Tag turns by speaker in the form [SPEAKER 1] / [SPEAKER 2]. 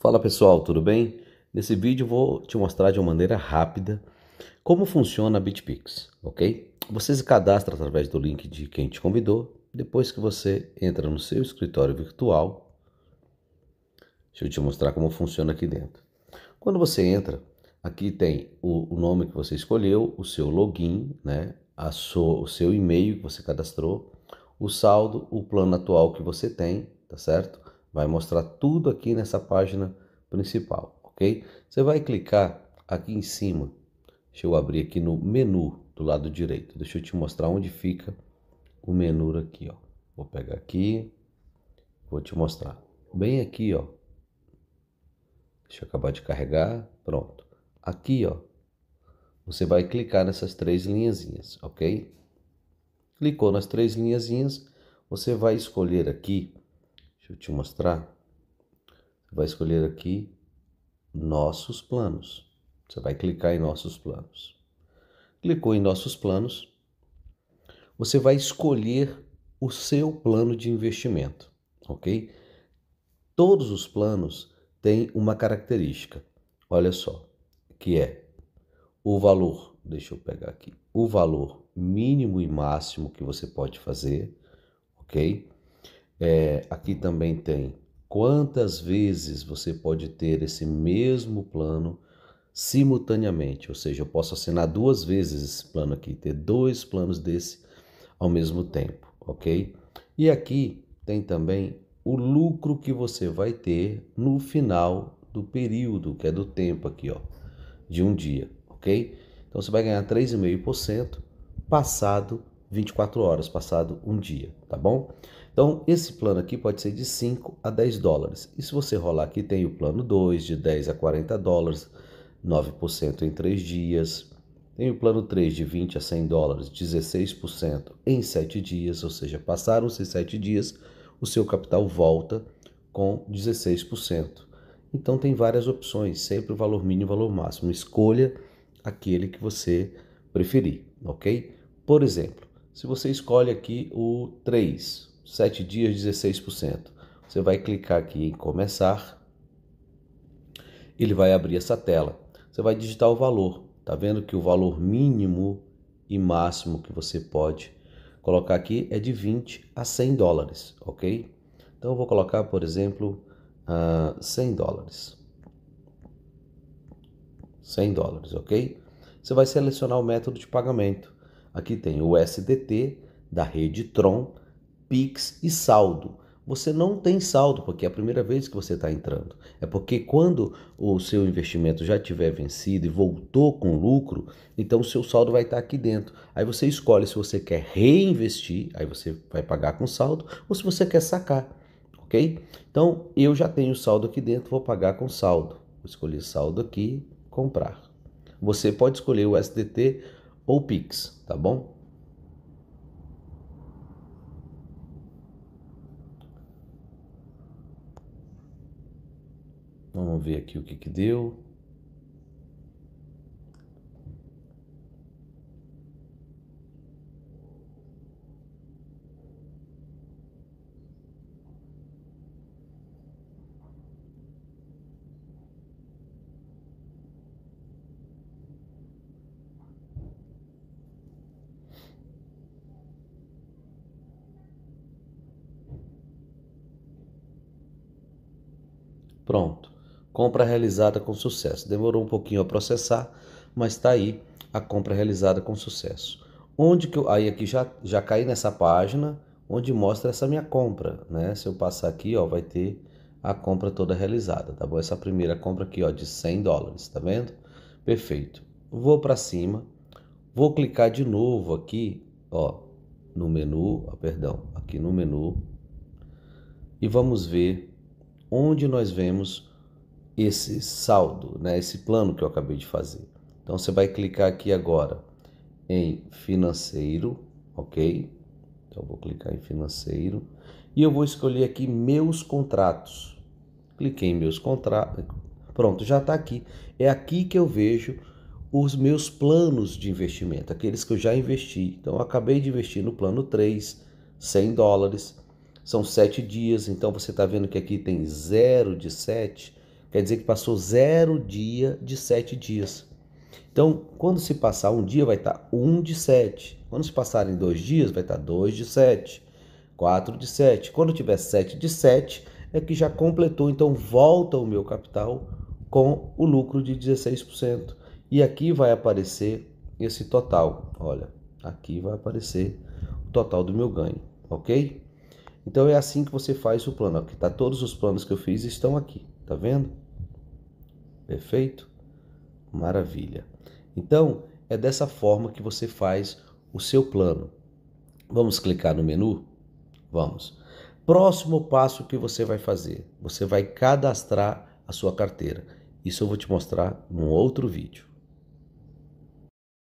[SPEAKER 1] Fala pessoal, tudo bem? Nesse vídeo vou te mostrar de uma maneira rápida como funciona a BitPix, ok? Você se cadastra através do link de quem te convidou, depois que você entra no seu escritório virtual. Deixa eu te mostrar como funciona aqui dentro. Quando você entra, aqui tem o, o nome que você escolheu, o seu login, né? A sua, o seu e-mail que você cadastrou, o saldo, o plano atual que você tem, tá certo? Vai mostrar tudo aqui nessa página principal, ok? Você vai clicar aqui em cima. Deixa eu abrir aqui no menu do lado direito. Deixa eu te mostrar onde fica o menu aqui, ó. Vou pegar aqui, vou te mostrar. Bem aqui, ó. Deixa eu acabar de carregar, pronto. Aqui, ó. Você vai clicar nessas três linhazinhas, ok? Clicou nas três linhazinhas, você vai escolher aqui Deixa eu te mostrar. Você vai escolher aqui nossos planos. Você vai clicar em nossos planos. Clicou em nossos planos. Você vai escolher o seu plano de investimento, ok? Todos os planos têm uma característica. Olha só, que é o valor. Deixa eu pegar aqui. O valor mínimo e máximo que você pode fazer, ok? É, aqui também tem quantas vezes você pode ter esse mesmo plano simultaneamente, ou seja, eu posso assinar duas vezes esse plano aqui, ter dois planos desse ao mesmo tempo, ok? E aqui tem também o lucro que você vai ter no final do período, que é do tempo aqui, ó, de um dia, ok? Então você vai ganhar 3,5% passado 24 horas, passado um dia, tá bom? Então, esse plano aqui pode ser de 5 a 10 dólares. E se você rolar aqui, tem o plano 2, de 10 a 40 dólares, 9% em 3 dias. Tem o plano 3, de 20 a 100 dólares, 16% em 7 dias. Ou seja, passaram-se 7 dias, o seu capital volta com 16%. Então, tem várias opções, sempre o valor mínimo e o valor máximo. Escolha aquele que você preferir, ok? Por exemplo, se você escolhe aqui o 3, 7 dias, 16%. Você vai clicar aqui em começar. Ele vai abrir essa tela. Você vai digitar o valor. Tá vendo que o valor mínimo e máximo que você pode colocar aqui é de 20 a 100 dólares, ok? Então eu vou colocar, por exemplo, uh, ah, 100 dólares. 100 dólares, ok? Você vai selecionar o método de pagamento. Aqui tem o SDT da rede Tron Pix e saldo. Você não tem saldo, porque é a primeira vez que você está entrando. É porque quando o seu investimento já tiver vencido e voltou com lucro, então o seu saldo vai estar tá aqui dentro. Aí você escolhe se você quer reinvestir, aí você vai pagar com saldo, ou se você quer sacar, ok? Então eu já tenho saldo aqui dentro, vou pagar com saldo. Vou escolher saldo aqui, comprar. Você pode escolher o SDT ou Pix, tá bom? Vamos ver aqui o que, que deu. Pronto. Compra realizada com sucesso. Demorou um pouquinho a processar, mas está aí a compra realizada com sucesso. Onde que eu. Aí aqui já, já caí nessa página onde mostra essa minha compra, né? Se eu passar aqui, ó, vai ter a compra toda realizada, tá bom? Essa primeira compra aqui, ó, de 100 dólares, tá vendo? Perfeito. Vou para cima, vou clicar de novo aqui, ó, no menu, ó, perdão, aqui no menu, e vamos ver onde nós vemos esse saldo, né, esse plano que eu acabei de fazer. Então você vai clicar aqui agora em financeiro, ok? Então vou clicar em financeiro e eu vou escolher aqui meus contratos. Cliquei em meus contratos, pronto, já está aqui. É aqui que eu vejo os meus planos de investimento, aqueles que eu já investi. Então eu acabei de investir no plano 3, 100 dólares, são 7 dias, então você está vendo que aqui tem 0 de 7, Quer dizer que passou zero dia de sete dias. Então, quando se passar um dia, vai estar tá um de sete. Quando se passarem dois dias, vai estar tá dois de sete. Quatro de sete. Quando tiver sete de sete, é que já completou. Então, volta o meu capital com o lucro de 16%. E aqui vai aparecer esse total. Olha, aqui vai aparecer o total do meu ganho, ok? Então é assim que você faz o plano. Aqui tá todos os planos que eu fiz estão aqui, tá vendo? Perfeito? Maravilha. Então é dessa forma que você faz o seu plano. Vamos clicar no menu? Vamos. Próximo passo que você vai fazer, você vai cadastrar a sua carteira. Isso eu vou te mostrar num outro vídeo.